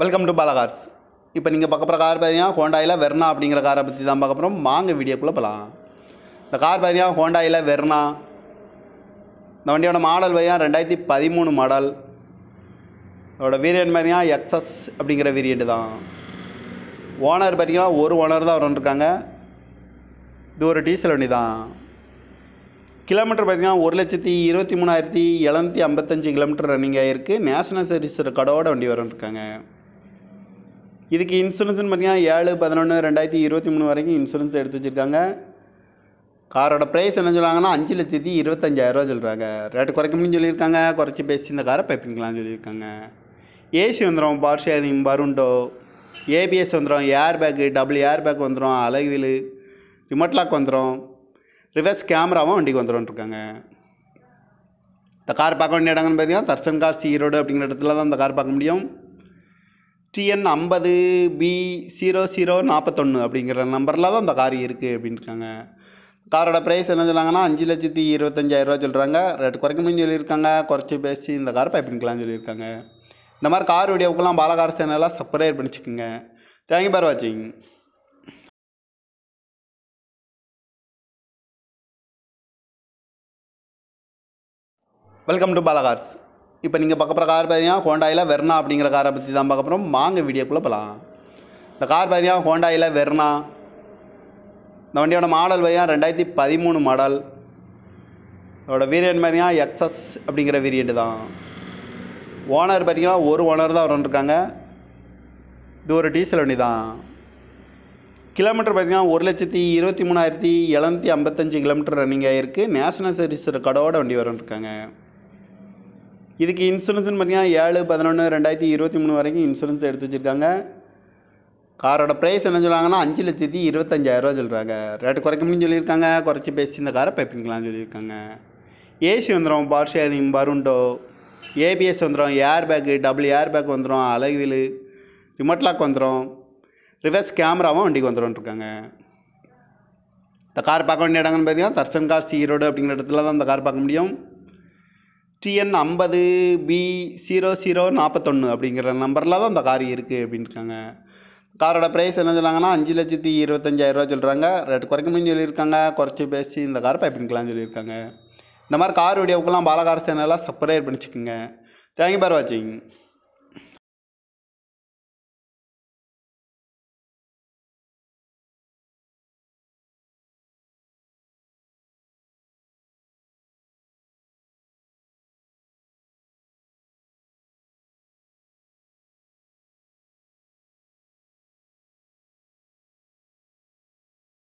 welcome to பாலகார்ஸ் இப்போ நீங்கள் பார்க்க போகிற கார் பார்த்தீங்கன்னா ஹோண்டாயில் வெர்னா அப்படிங்கிற காரை பற்றி தான் பார்க்க போகிறோம் மாங்க வீடியோக்குள்ளே போகலாம் இந்த கார் பார்த்தீங்கன்னா ஹோண்டாயில் வெர்னா இந்த வண்டியோட மாடல் பார்த்தீங்கன்னா ரெண்டாயிரத்தி பதிமூணு மாடல் அதோடய வீரியன் பார்த்தீங்கன்னா எக்ஸஸ் அப்படிங்கிற வேரியண்ட்டு தான் ஓனர் பார்த்தீங்கன்னா ஒரு ஓனர் தான் இருக்காங்க இது ஒரு டீசல் வண்டி தான் கிலோமீட்டர் பார்த்தீங்கன்னா ஒரு லட்சத்தி இருபத்தி மூணாயிரத்தி எழுநூற்றி ஐம்பத்தஞ்சு கிலோமீட்டர் ரன்னிங் ஆகிருக்கு நேஷனல் சர்வீஸ் கடவோட வண்டி இருக்காங்க இதுக்கு இன்சூரன்ஸ்னு பார்த்தீங்கன்னா ஏழு பதினொன்று ரெண்டாயிரத்தி இருபத்தி மூணு வரைக்கும் இன்சூரன்ஸ் எடுத்து வச்சுருக்காங்க காரோட ப்ரைஸ் என்ன சொல்கிறாங்கன்னா அஞ்சு லட்சத்தி இருபத்தஞ்சாயிரரூவா சொல்கிறாங்க ரேட்டு குறைக்கணும்னு சொல்லியிருக்காங்க குறைச்சி பேசி இந்த காரை பை சொல்லியிருக்காங்க ஏசி வந்துடும் பவர் ஷேரிங் பருண்டோ ஏபிஎஸ் வந்துடும் air bag double air bag வந்துடும் அலகுவில் ரிமோட் லாக் வந்துடும் ரிவர்ஸ் கேமராவும் வண்டிக்கு வந்துடும்ருக்காங்க இந்த கார் பார்க்க வேண்டிய இடங்கள்னு பார்த்தீங்கன்னா தர்சன் கார் சீரோடு அப்படிங்கிற இடத்துல தான் இந்த கார் பார்க்க முடியும் டிஎன் ஐம்பது பி ஜீரோ ஜீரோ நாற்பத்தொன்று அப்படிங்கிற நம்பரில் தான் அந்த கார் இருக்குது அப்படின்ட்டுருக்காங்க காரோட ப்ரைஸ் என்ன சொன்னாங்கன்னா அஞ்சு லட்சத்தி இருபத்தஞ்சாயிரரூவா சொல்கிறாங்க ரேட்டு குறைக்க முடியும் சொல்லியிருக்காங்க குறைச்சி பேசி இந்த கார் பைப்பிங்கலாம் சொல்லியிருக்காங்க இந்த மாதிரி கார் வீடியோவுக்கெல்லாம் பாலகார் சேனலாக சப்ரேட் பண்ணிச்சுக்கோங்க தேங்க்யூ பார் வாட்சிங் வெல்கம் டு பாலகார்ஸ் இப்போ நீங்கள் பார்க்க கார் பார்த்தீங்கன்னா ஹோண்டாயில் வெர்னா அப்படிங்கிற காரை பற்றி தான் பார்க்க மாங்க வாங்க வீடியோக்குள்ளே போகலாம் இந்த கார் பார்த்தீங்கன்னா ஹோண்டாயில் வெர்னா இந்த வண்டியோட மாடல் பார்த்தீங்கன்னா ரெண்டாயிரத்தி பதிமூணு மாடல் அதோட வீரியன் பார்த்தீங்கன்னா எக்ஸஸ் அப்படிங்கிற வேரியண்ட்டு தான் ஓனர் பார்த்தீங்கன்னா ஒரு ஓனர் தான் இருக்காங்க இது ஒரு டீசல் வண்டி தான் கிலோமீட்டர் பார்த்தீங்கன்னா ஒரு லட்சத்தி இருபத்தி மூணாயிரத்தி எழுநூற்றி ஐம்பத்தஞ்சு கிலோமீட்டர் ரன்னிங் ஆகிருக்கு நேஷனல் சர்வீஸ் ரெக்கார்டோட வண்டி வரன்ட்ருக்காங்க இதுக்கு இன்சூரன்ஸ்னு பார்த்தீங்கன்னா ஏழு பதினொன்று ரெண்டாயிரத்தி இருபத்தி மூணு வரைக்கும் இன்சூரன்ஸ் எடுத்து வச்சுருக்காங்க காரோட ப்ரைஸ் என்ன சொல்கிறாங்கன்னா அஞ்சு லட்சத்தி இருபத்தஞ்சாயிரரூவா சொல்கிறாங்க ரேட்டு குறைக்கணும்னு சொல்லியிருக்காங்க குறைச்சி பேசி இந்த காரை பைப்பிங்களான்னு சொல்லியிருக்காங்க ஏசி வந்துடும் பார் ஷேரிங் பருண்டோ ஏபிஎஸ் வந்துடும் air bag double air bag வந்துடும் அலகுவில் ரிமோட் லாக் வந்துடும் ரிவர்ஸ் கேமராவும் வண்டிக்கு வந்துடும்ருக்காங்க இந்த கார் பார்க்க வேண்டிய இடங்கள்னு பார்த்தீங்கன்னா தர்சன் கார் சீரோடு அப்படிங்கிற இடத்துல தான் இந்த கார் பார்க்க முடியும் டிஎன் ஐம்பது பி ஜீரோ ஜீரோ நாற்பத்தொன்று அப்படிங்கிற நம்பரில் தான் அந்த கார் இருக்குது அப்படின்ட்டுருக்காங்க காரோட ப்ரைஸ் என்ன சொன்னாங்கன்னா அஞ்சு லட்சத்தி இருபத்தஞ்சாயிரரூவா சொல்கிறாங்க ரேட் குறைக்க முடியும் சொல்லியிருக்காங்க குறைச்சி பேசி இந்த கார் பண்ணிக்கலாம்னு சொல்லியிருக்காங்க இந்த மாதிரி கார் வீடியோவுக்கெல்லாம் பாலகார் சேனலாக சப்ஸ்கிரைப் பண்ணிச்சுக்கோங்க தேங்க்யூ பார் வாட்சிங்